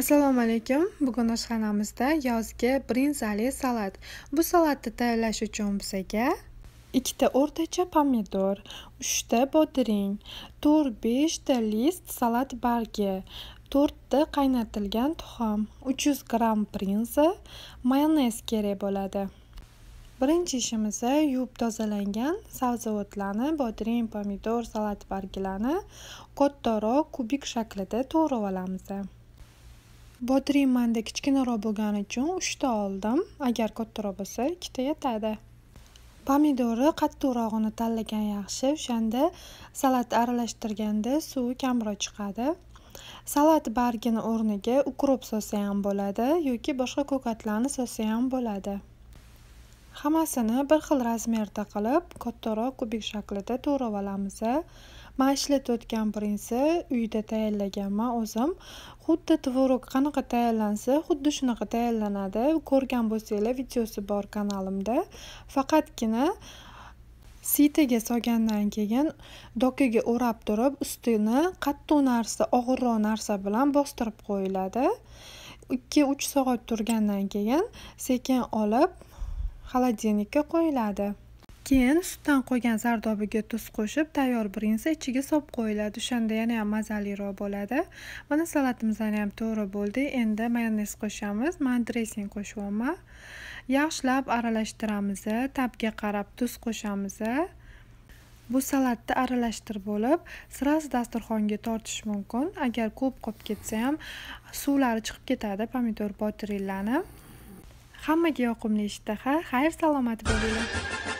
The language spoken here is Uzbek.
assalomu alaykum bugun oshxonamizda yozgi brinzali salat bu salatni tayyorlash uchun bizaga ikkita o'rtacha pomidor uchta bodring to'rt beshta list salat bargi to'rtta qaynatilgan tuxum uch yuz gramm brinza mayonez kerak bo'ladi birinchi ishimiz yuvib tozalangan sabzavotlarni bodring pomidor salat barglarni kattaroq kubik shaklida to'g'rab olamiz botiryapmanda kichkinaroq bo'lgani uchun uchta oldim agar kattaroq bo'lsa ikkita yetadi pomidori qattiqrog'ini tanlagan yaxshi o'shanda salat aralashtirganda suvi kamroq chiqadi salat bargini o'rniga ukrop so'sa ham bo'ladi yoki boshqa ko'katlarni so'sa ham bo'ladi hammasini bir xil razmerda qilib kattaroq kubik shaklida to'rab olamiz man o'tgan prinsi uyda tayyorlaganman o'zim xuddi tvorog qanaqa tayyorlansa xuddi shunaqa tayyorlanadi ko'rgan bo'lsanglar videosi bor kanalimda faqatgina sitaga solgandan keyin dokaga o'rab turib ustini qattiq narsa og'irroq narsa bilan bostirib qo'yiladi ikki uch soat turgandan keyin sekin olib xolodilnikka qo'yiladi keyin sutdan qo'ygan zardobiga tuz qo'shib tayyor brinza ichiga solib qo'yiladi o'shanda yana ham mazaliroq bo'ladi mana salatimizni ham to'g'ri bo'ldi endi mayonez qo'shamiz man dressing qo'shyapman yaxshilab aralashtiramiz tabga qarab tuz qo'shamiz bu salatni aralashtirib bo'lib sirasi dasturxonga tortish mumkin agar ko'p qolib ketsa ham suvlari chiqib ketadi pomidor botirillani hammaga yoqimli ishtaha xayr salomat bo'linglar